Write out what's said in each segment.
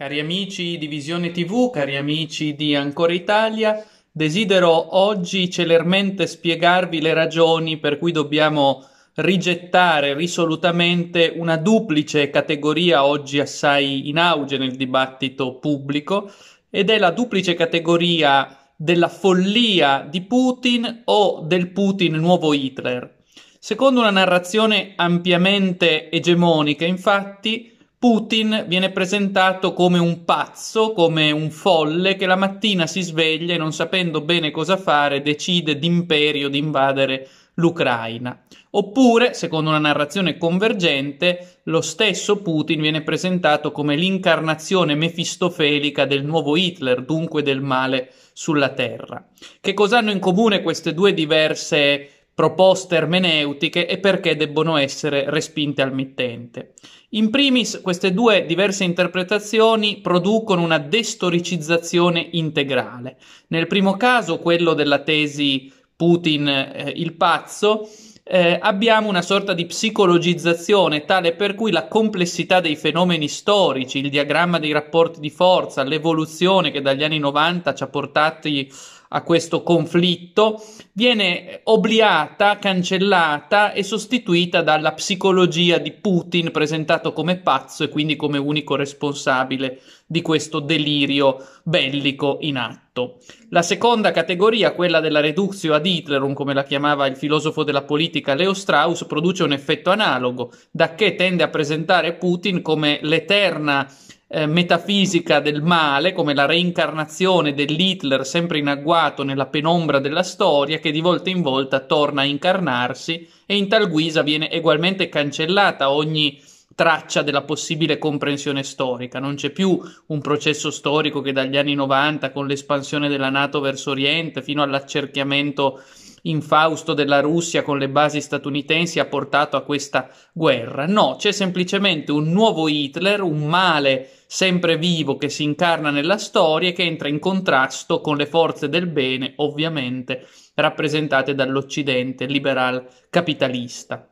Cari amici di Visione TV, cari amici di Ancora Italia, desidero oggi celermente spiegarvi le ragioni per cui dobbiamo rigettare risolutamente una duplice categoria oggi assai in auge nel dibattito pubblico ed è la duplice categoria della follia di Putin o del Putin nuovo Hitler. Secondo una narrazione ampiamente egemonica, infatti, Putin viene presentato come un pazzo, come un folle che la mattina si sveglia e non sapendo bene cosa fare decide d'imperio di invadere l'Ucraina. Oppure, secondo una narrazione convergente, lo stesso Putin viene presentato come l'incarnazione mefistofelica del nuovo Hitler, dunque del male sulla terra. Che cosa hanno in comune queste due diverse proposte ermeneutiche e perché debbono essere respinte al mittente. In primis, queste due diverse interpretazioni producono una destoricizzazione integrale. Nel primo caso, quello della tesi Putin eh, il pazzo, eh, abbiamo una sorta di psicologizzazione tale per cui la complessità dei fenomeni storici, il diagramma dei rapporti di forza, l'evoluzione che dagli anni 90 ci ha portati a questo conflitto, viene obliata, cancellata e sostituita dalla psicologia di Putin presentato come pazzo e quindi come unico responsabile di questo delirio bellico in atto. La seconda categoria, quella della reduzio ad Hitlerum, come la chiamava il filosofo della politica Leo Strauss, produce un effetto analogo, da che tende a presentare Putin come l'eterna eh, metafisica del male, come la reincarnazione dell'Hitler sempre in agguato nella penombra della storia, che di volta in volta torna a incarnarsi e in tal guisa viene ugualmente cancellata ogni traccia della possibile comprensione storica. Non c'è più un processo storico che dagli anni 90, con l'espansione della Nato verso Oriente fino all'accerchiamento infausto della Russia con le basi statunitensi ha portato a questa guerra. No, c'è semplicemente un nuovo Hitler, un male sempre vivo che si incarna nella storia e che entra in contrasto con le forze del bene, ovviamente rappresentate dall'Occidente liberal capitalista.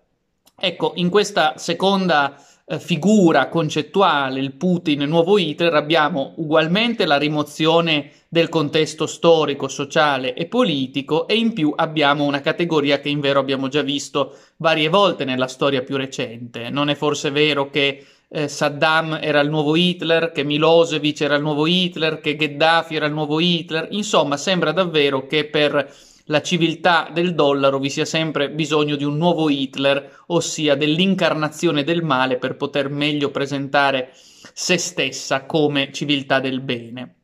Ecco, in questa seconda eh, figura concettuale, il Putin nuovo Hitler, abbiamo ugualmente la rimozione del contesto storico, sociale e politico e in più abbiamo una categoria che in vero abbiamo già visto varie volte nella storia più recente. Non è forse vero che eh, Saddam era il nuovo Hitler, che Milosevic era il nuovo Hitler, che Gheddafi era il nuovo Hitler? Insomma, sembra davvero che per la civiltà del dollaro vi sia sempre bisogno di un nuovo Hitler, ossia dell'incarnazione del male per poter meglio presentare se stessa come civiltà del bene.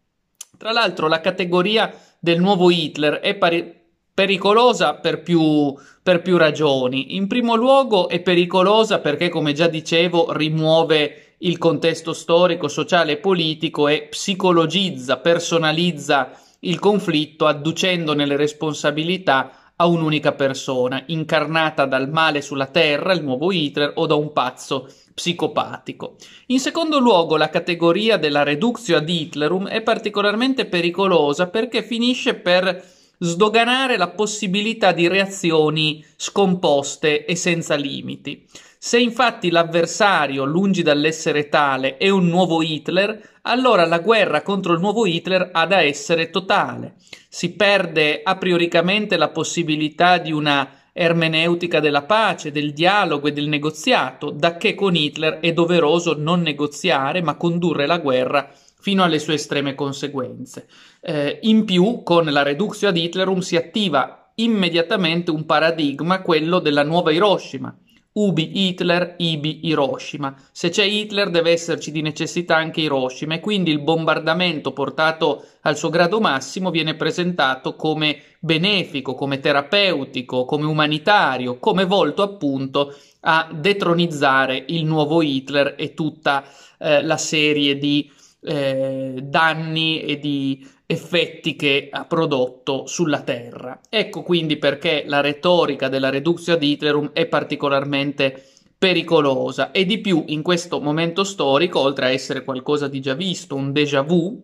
Tra l'altro la categoria del nuovo Hitler è pari- pericolosa per più, per più ragioni. In primo luogo è pericolosa perché, come già dicevo, rimuove il contesto storico, sociale e politico e psicologizza, personalizza il conflitto adducendone le responsabilità a un'unica persona, incarnata dal male sulla Terra, il nuovo Hitler, o da un pazzo psicopatico. In secondo luogo, la categoria della reductio ad Hitlerum è particolarmente pericolosa perché finisce per sdoganare la possibilità di reazioni scomposte e senza limiti. Se infatti l'avversario, lungi dall'essere tale, è un nuovo Hitler, allora la guerra contro il nuovo Hitler ha da essere totale. Si perde a prioricamente la possibilità di una ermeneutica della pace, del dialogo e del negoziato, da che con Hitler è doveroso non negoziare ma condurre la guerra fino alle sue estreme conseguenze. Eh, in più, con la reduxio ad Hitlerum si attiva immediatamente un paradigma, quello della nuova Hiroshima. Ubi Hitler, ibi Hiroshima. Se c'è Hitler deve esserci di necessità anche Hiroshima e quindi il bombardamento portato al suo grado massimo viene presentato come benefico, come terapeutico, come umanitario, come volto appunto a detronizzare il nuovo Hitler e tutta eh, la serie di eh, danni e di effetti che ha prodotto sulla Terra. Ecco quindi perché la retorica della reduzione ad Hitlerum è particolarmente pericolosa e di più in questo momento storico, oltre a essere qualcosa di già visto, un déjà vu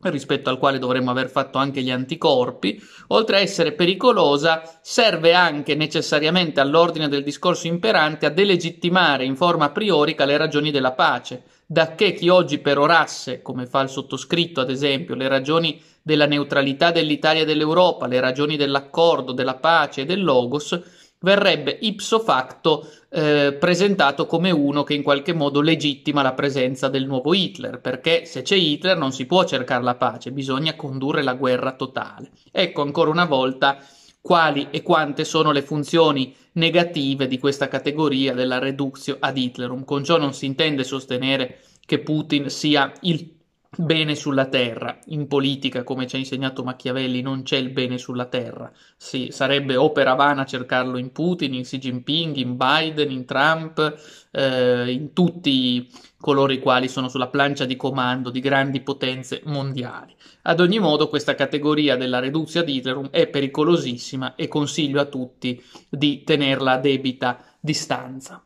rispetto al quale dovremmo aver fatto anche gli anticorpi, oltre a essere pericolosa, serve anche necessariamente all'ordine del discorso imperante a delegittimare in forma priorica le ragioni della pace, Dacché chi oggi perorasse, come fa il sottoscritto ad esempio, le ragioni della neutralità dell'Italia e dell'Europa, le ragioni dell'accordo, della pace e del logos, verrebbe ipso facto eh, presentato come uno che in qualche modo legittima la presenza del nuovo Hitler, perché se c'è Hitler non si può cercare la pace, bisogna condurre la guerra totale. Ecco ancora una volta quali e quante sono le funzioni negative di questa categoria della reductio ad Hitlerum. Con ciò non si intende sostenere che Putin sia il bene sulla terra. In politica, come ci ha insegnato Machiavelli, non c'è il bene sulla terra. Sì, sarebbe opera vana cercarlo in Putin, in Xi Jinping, in Biden, in Trump, eh, in tutti coloro i quali sono sulla plancia di comando di grandi potenze mondiali. Ad ogni modo, questa categoria della reduzia ad iterum è pericolosissima e consiglio a tutti di tenerla a debita distanza.